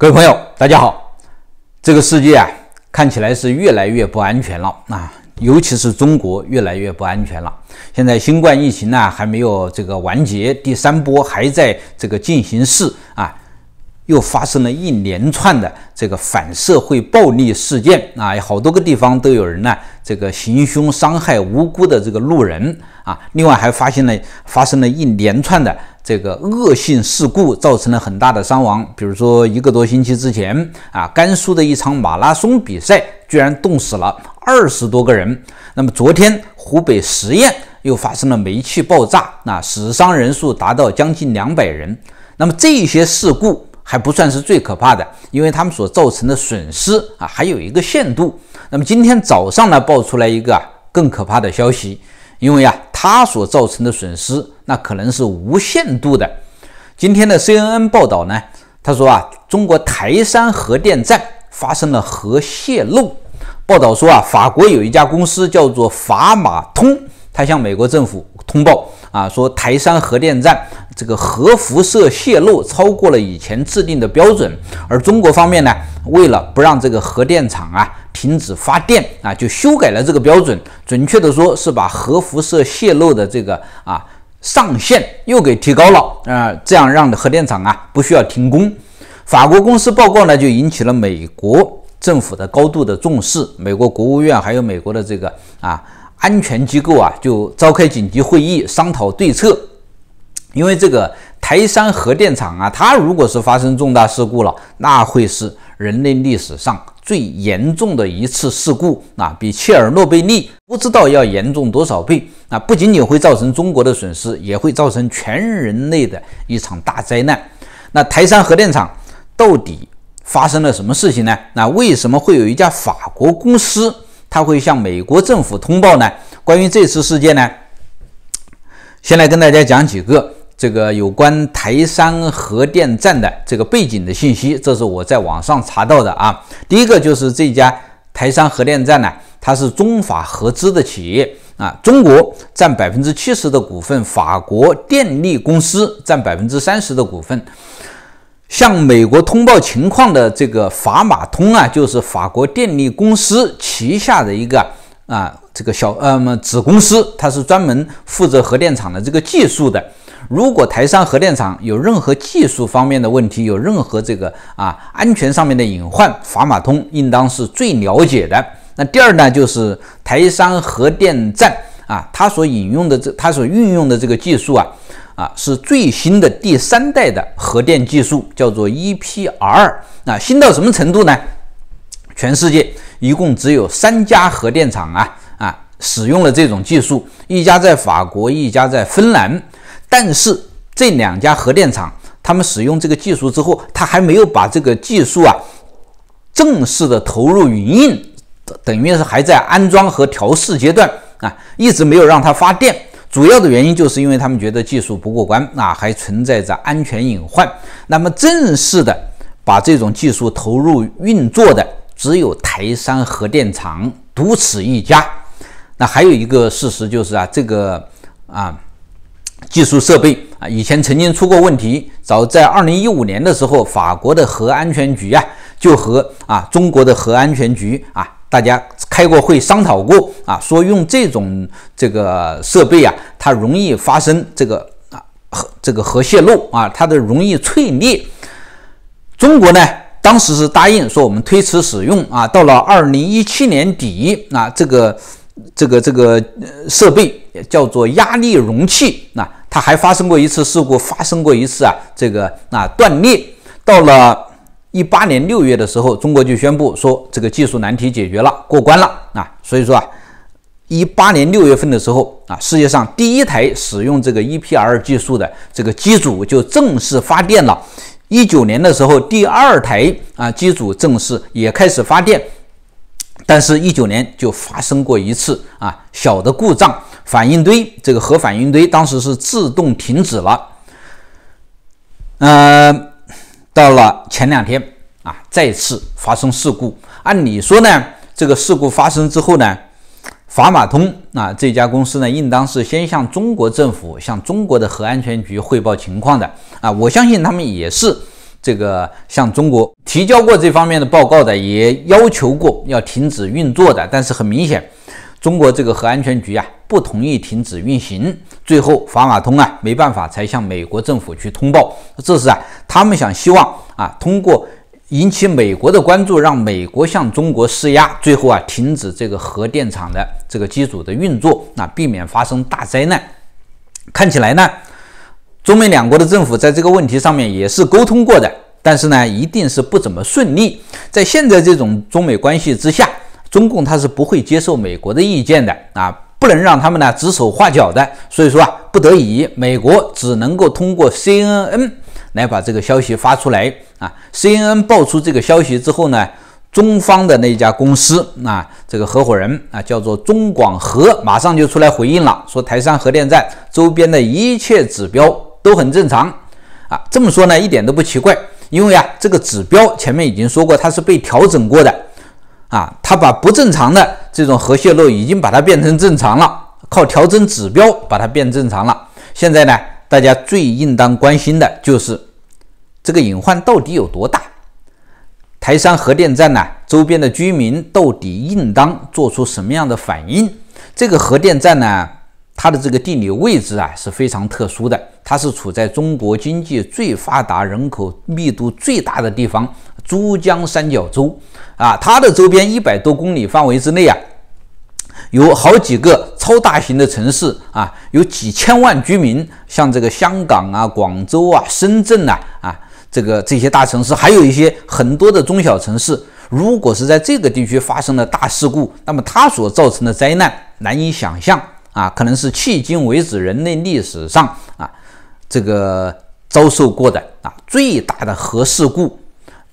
各位朋友，大家好！这个世界啊，看起来是越来越不安全了啊，尤其是中国越来越不安全了。现在新冠疫情呢还没有这个完结，第三波还在这个进行式啊，又发生了一连串的这个反社会暴力事件啊，有好多个地方都有人呢这个行凶伤害无辜的这个路人。另外还发现了发生了一连串的这个恶性事故，造成了很大的伤亡。比如说一个多星期之前啊，甘肃的一场马拉松比赛居然冻死了二十多个人。那么昨天湖北十堰又发生了煤气爆炸，那死伤人数达到将近两百人。那么这些事故还不算是最可怕的，因为他们所造成的损失啊，还有一个限度。那么今天早上呢，爆出来一个更可怕的消息，因为啊。它所造成的损失，那可能是无限度的。今天的 CNN 报道呢？他说啊，中国台山核电站发生了核泄漏。报道说啊，法国有一家公司叫做法马通，他向美国政府通报啊，说台山核电站这个核辐射泄漏超过了以前制定的标准。而中国方面呢？为了不让这个核电厂啊停止发电啊，就修改了这个标准，准确的说是把核辐射泄漏的这个啊上限又给提高了啊，这样让核电厂啊不需要停工。法国公司报告呢，就引起了美国政府的高度的重视，美国国务院还有美国的这个啊安全机构啊，就召开紧急会议商讨对策，因为这个。台山核电厂啊，它如果是发生重大事故了，那会是人类历史上最严重的一次事故啊，比切尔诺贝利不知道要严重多少倍啊！不仅仅会造成中国的损失，也会造成全人类的一场大灾难。那台山核电厂到底发生了什么事情呢？那为什么会有一家法国公司它会向美国政府通报呢？关于这次事件呢，先来跟大家讲几个。这个有关台山核电站的这个背景的信息，这是我在网上查到的啊。第一个就是这家台山核电站呢，它是中法合资的企业啊，中国占百分之七十的股份，法国电力公司占百分之三十的股份。向美国通报情况的这个法马通啊，就是法国电力公司旗下的一个啊这个小呃子公司，它是专门负责核电厂的这个技术的。如果台山核电厂有任何技术方面的问题，有任何这个啊安全上面的隐患，法马通应当是最了解的。那第二呢，就是台山核电站啊，它所引用的这它所运用的这个技术啊啊是最新的第三代的核电技术，叫做 EPR。那新到什么程度呢？全世界一共只有三家核电厂啊啊使用了这种技术，一家在法国，一家在芬兰。但是这两家核电厂，他们使用这个技术之后，他还没有把这个技术啊正式的投入营运等于是还在安装和调试阶段啊，一直没有让它发电。主要的原因就是因为他们觉得技术不过关啊，还存在着安全隐患。那么正式的把这种技术投入运作的，只有台山核电厂独此一家。那还有一个事实就是啊，这个啊。技术设备啊，以前曾经出过问题。早在二零一五年的时候，法国的核安全局啊，就和啊中国的核安全局啊，大家开过会商讨过啊，说用这种这个设备啊，它容易发生这个啊核这个核泄漏啊，它的容易脆裂。中国呢，当时是答应说我们推迟使用啊。到了二零一七年底啊，这个这个这个设备。也叫做压力容器，那它还发生过一次事故，发生过一次啊，这个啊断裂。到了一八年六月的时候，中国就宣布说这个技术难题解决了，过关了啊。所以说啊，一八年六月份的时候啊，世界上第一台使用这个 EPR 技术的这个机组就正式发电了。一九年的时候，第二台啊机组正式也开始发电，但是，一九年就发生过一次啊小的故障。反应堆这个核反应堆当时是自动停止了，呃，到了前两天啊，再次发生事故。按理说呢，这个事故发生之后呢，法马通啊这家公司呢，应当是先向中国政府、向中国的核安全局汇报情况的啊。我相信他们也是这个向中国提交过这方面的报告的，也要求过要停止运作的。但是很明显。中国这个核安全局啊不同意停止运行，最后法马通啊没办法才向美国政府去通报。这是啊，他们想希望啊通过引起美国的关注，让美国向中国施压，最后啊停止这个核电厂的这个机组的运作，那避免发生大灾难。看起来呢，中美两国的政府在这个问题上面也是沟通过的，但是呢，一定是不怎么顺利。在现在这种中美关系之下。中共他是不会接受美国的意见的啊，不能让他们呢指手画脚的。所以说啊，不得已，美国只能够通过 CNN 来把这个消息发出来啊。CNN 报出这个消息之后呢，中方的那家公司啊，这个合伙人啊，叫做中广核，马上就出来回应了，说台山核电站周边的一切指标都很正常啊。这么说呢，一点都不奇怪，因为啊，这个指标前面已经说过，它是被调整过的。啊，它把不正常的这种核泄漏已经把它变成正常了，靠调整指标把它变正常了。现在呢，大家最应当关心的就是这个隐患到底有多大？台山核电站呢，周边的居民到底应当做出什么样的反应？这个核电站呢，它的这个地理位置啊是非常特殊的，它是处在中国经济最发达、人口密度最大的地方。珠江三角洲啊，它的周边一百多公里范围之内啊，有好几个超大型的城市啊，有几千万居民。像这个香港啊、广州啊、深圳呐啊，这个这些大城市，还有一些很多的中小城市。如果是在这个地区发生了大事故，那么它所造成的灾难难以想象啊，可能是迄今为止人类历史上啊，这个遭受过的啊最大的核事故。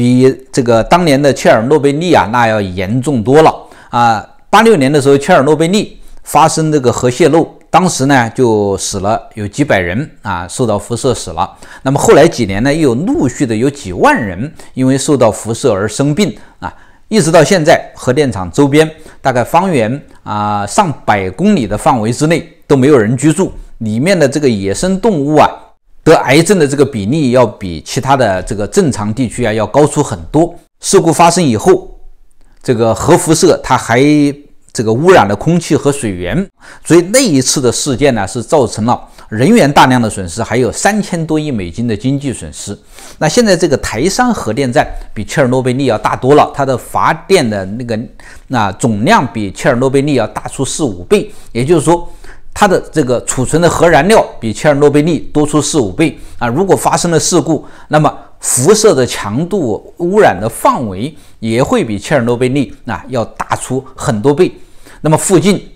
比这个当年的切尔诺贝利啊，那要严重多了啊！八六年的时候，切尔诺贝利发生这个核泄漏，当时呢就死了有几百人啊，受到辐射死了。那么后来几年呢，又有陆续的有几万人因为受到辐射而生病啊，一直到现在，核电厂周边大概方圆啊上百公里的范围之内都没有人居住，里面的这个野生动物啊。得癌症的这个比例要比其他的这个正常地区啊要高出很多。事故发生以后，这个核辐射它还这个污染了空气和水源，所以那一次的事件呢是造成了人员大量的损失，还有三千多亿美金的经济损失。那现在这个台山核电站比切尔诺贝利要大多了，它的发电的那个那总量比切尔诺贝利要大出四五倍，也就是说。它的这个储存的核燃料比切尔诺贝利多出四五倍啊！如果发生了事故，那么辐射的强度、污染的范围也会比切尔诺贝利啊要大出很多倍。那么附近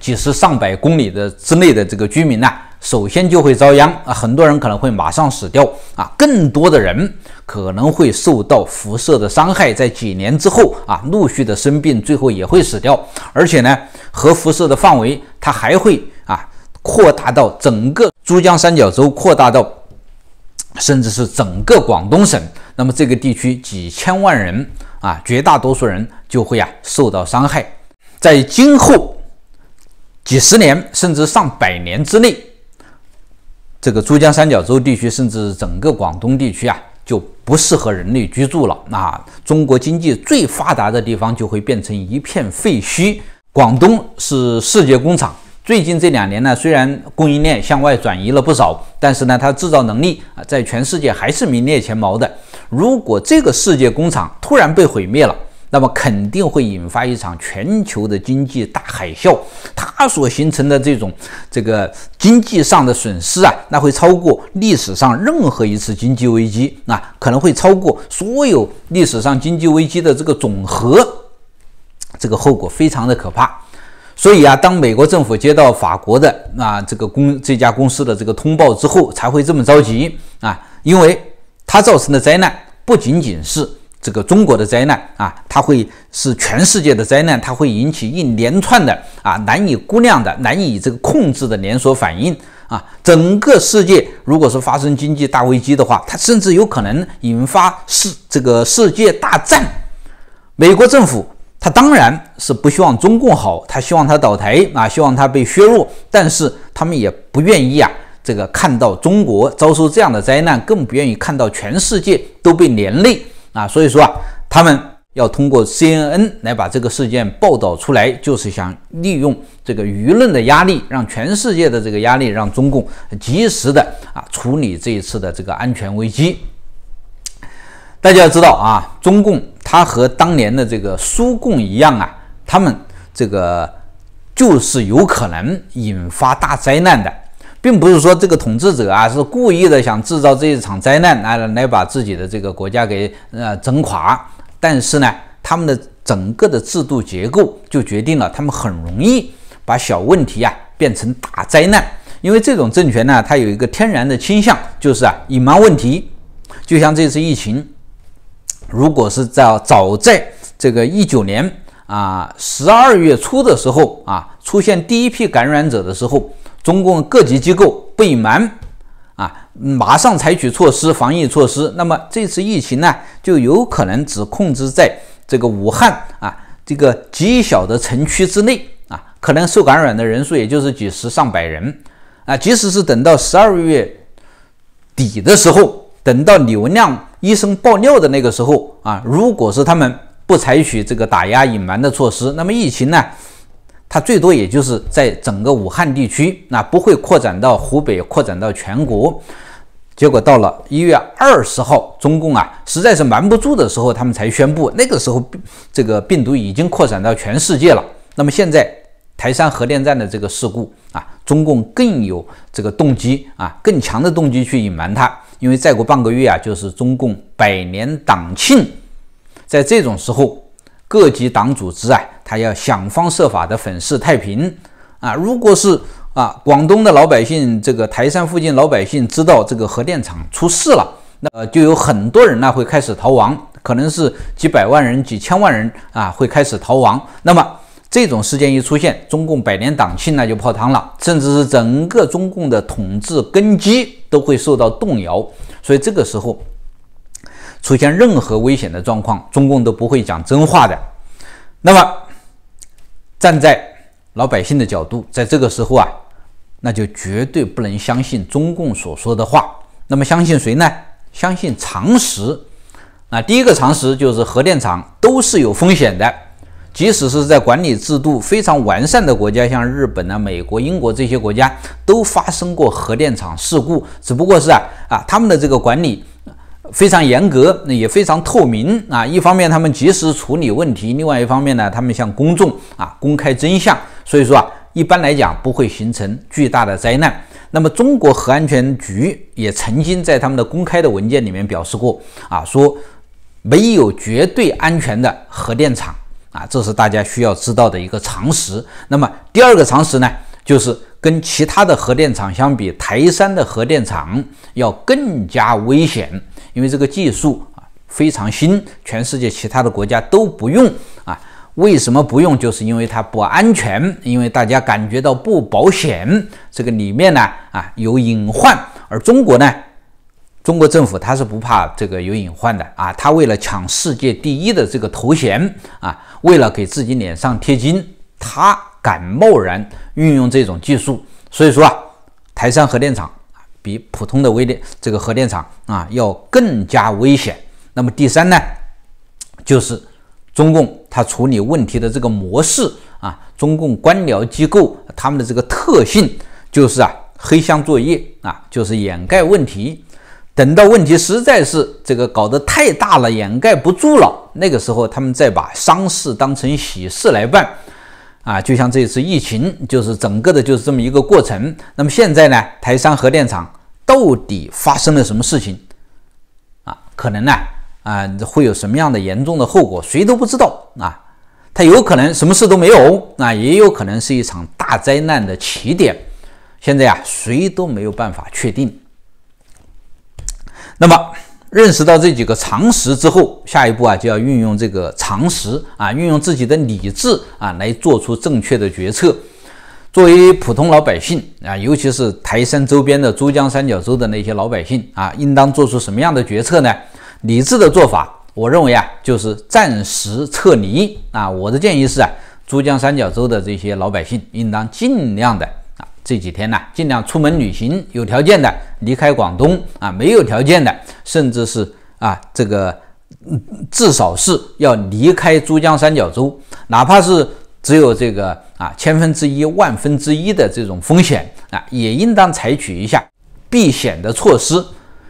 几十、上百公里的之内的这个居民呢？首先就会遭殃啊！很多人可能会马上死掉啊！更多的人可能会受到辐射的伤害，在几年之后啊，陆续的生病，最后也会死掉。而且呢，核辐射的范围它还会啊扩大到整个珠江三角洲，扩大到甚至是整个广东省。那么这个地区几千万人啊，绝大多数人就会啊受到伤害，在今后几十年甚至上百年之内。这个珠江三角洲地区，甚至整个广东地区啊，就不适合人类居住了。那中国经济最发达的地方就会变成一片废墟。广东是世界工厂，最近这两年呢，虽然供应链向外转移了不少，但是呢，它制造能力啊，在全世界还是名列前茅的。如果这个世界工厂突然被毁灭了，那么肯定会引发一场全球的经济大海啸，它所形成的这种这个经济上的损失啊，那会超过历史上任何一次经济危机，那可能会超过所有历史上经济危机的这个总和，这个后果非常的可怕。所以啊，当美国政府接到法国的啊这个公这家公司的这个通报之后，才会这么着急啊，因为它造成的灾难不仅仅是。这个中国的灾难啊，它会是全世界的灾难，它会引起一连串的啊难以估量的、难以这个控制的连锁反应啊！整个世界，如果是发生经济大危机的话，它甚至有可能引发世这个世界大战。美国政府，它当然是不希望中共好，它希望它倒台啊，希望它被削弱，但是他们也不愿意啊。这个看到中国遭受这样的灾难，更不愿意看到全世界都被连累。啊，所以说啊，他们要通过 CNN 来把这个事件报道出来，就是想利用这个舆论的压力，让全世界的这个压力，让中共及时的啊处理这一次的这个安全危机。大家要知道啊，中共它和当年的这个苏共一样啊，他们这个就是有可能引发大灾难的。并不是说这个统治者啊是故意的想制造这一场灾难来来把自己的这个国家给呃整垮，但是呢，他们的整个的制度结构就决定了他们很容易把小问题啊变成大灾难，因为这种政权呢，它有一个天然的倾向就是啊隐瞒问题，就像这次疫情，如果是在早在这个一九年啊十二月初的时候啊出现第一批感染者的时候。中共各级机构不隐瞒啊，马上采取措施，防疫措施。那么这次疫情呢，就有可能只控制在这个武汉啊这个极小的城区之内啊，可能受感染的人数也就是几十上百人啊。即使是等到十二月底的时候，等到李文亮医生爆料的那个时候啊，如果是他们不采取这个打压隐瞒的措施，那么疫情呢？它最多也就是在整个武汉地区，那不会扩展到湖北，扩展到全国。结果到了一月二十号，中共啊实在是瞒不住的时候，他们才宣布，那个时候这个病毒已经扩展到全世界了。那么现在台山核电站的这个事故啊，中共更有这个动机啊，更强的动机去隐瞒它，因为再过半个月啊，就是中共百年党庆，在这种时候，各级党组织啊。他要想方设法的粉饰太平啊！如果是啊，广东的老百姓，这个台山附近老百姓知道这个核电厂出事了，那就有很多人呢会开始逃亡，可能是几百万人、几千万人啊会开始逃亡。那么这种事件一出现，中共百年党庆那就泡汤了，甚至是整个中共的统治根基都会受到动摇。所以这个时候出现任何危险的状况，中共都不会讲真话的。那么。站在老百姓的角度，在这个时候啊，那就绝对不能相信中共所说的话。那么相信谁呢？相信常识。那第一个常识就是核电厂都是有风险的，即使是在管理制度非常完善的国家，像日本啊、美国、英国这些国家都发生过核电厂事故，只不过是啊啊他们的这个管理。非常严格，那也非常透明啊。一方面他们及时处理问题，另外一方面呢，他们向公众啊公开真相。所以说啊，一般来讲不会形成巨大的灾难。那么中国核安全局也曾经在他们的公开的文件里面表示过啊，说没有绝对安全的核电厂啊，这是大家需要知道的一个常识。那么第二个常识呢，就是。跟其他的核电厂相比，台山的核电厂要更加危险，因为这个技术啊非常新，全世界其他的国家都不用啊。为什么不用？就是因为它不安全，因为大家感觉到不保险，这个里面呢啊有隐患。而中国呢，中国政府他是不怕这个有隐患的啊，他为了抢世界第一的这个头衔啊，为了给自己脸上贴金，他。敢贸然运用这种技术，所以说啊，台山核电厂比普通的微电这个核电厂啊要更加危险。那么第三呢，就是中共他处理问题的这个模式啊，中共官僚机构他们的这个特性就是啊黑箱作业啊，就是掩盖问题，等到问题实在是这个搞得太大了，掩盖不住了，那个时候他们再把丧事当成喜事来办。啊，就像这次疫情，就是整个的，就是这么一个过程。那么现在呢，台山核电厂到底发生了什么事情啊？可能呢，啊，会有什么样的严重的后果？谁都不知道啊。它有可能什么事都没有，那也有可能是一场大灾难的起点。现在啊，谁都没有办法确定。那么。认识到这几个常识之后，下一步啊就要运用这个常识啊，运用自己的理智啊来做出正确的决策。作为普通老百姓啊，尤其是台山周边的珠江三角洲的那些老百姓啊，应当做出什么样的决策呢？理智的做法，我认为啊就是暂时撤离啊。我的建议是啊，珠江三角洲的这些老百姓应当尽量的啊，这几天呢尽量出门旅行，有条件的离开广东啊，没有条件的。甚至是啊，这个，至少是要离开珠江三角洲，哪怕是只有这个啊千分之一、万分之一的这种风险啊，也应当采取一下避险的措施，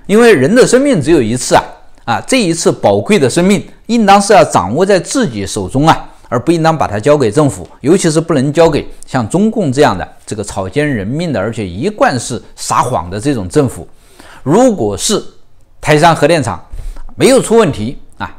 因为人的生命只有一次啊啊，这一次宝贵的生命应当是要掌握在自己手中啊，而不应当把它交给政府，尤其是不能交给像中共这样的这个草菅人命的，而且一贯是撒谎的这种政府，如果是。台山核电厂没有出问题啊，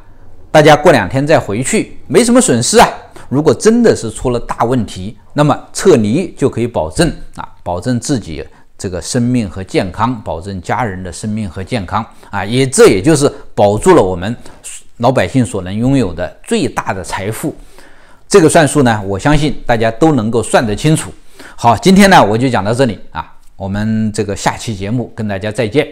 大家过两天再回去，没什么损失啊。如果真的是出了大问题，那么撤离就可以保证啊，保证自己这个生命和健康，保证家人的生命和健康啊，也这也就是保住了我们老百姓所能拥有的最大的财富。这个算数呢，我相信大家都能够算得清楚。好，今天呢我就讲到这里啊，我们这个下期节目跟大家再见。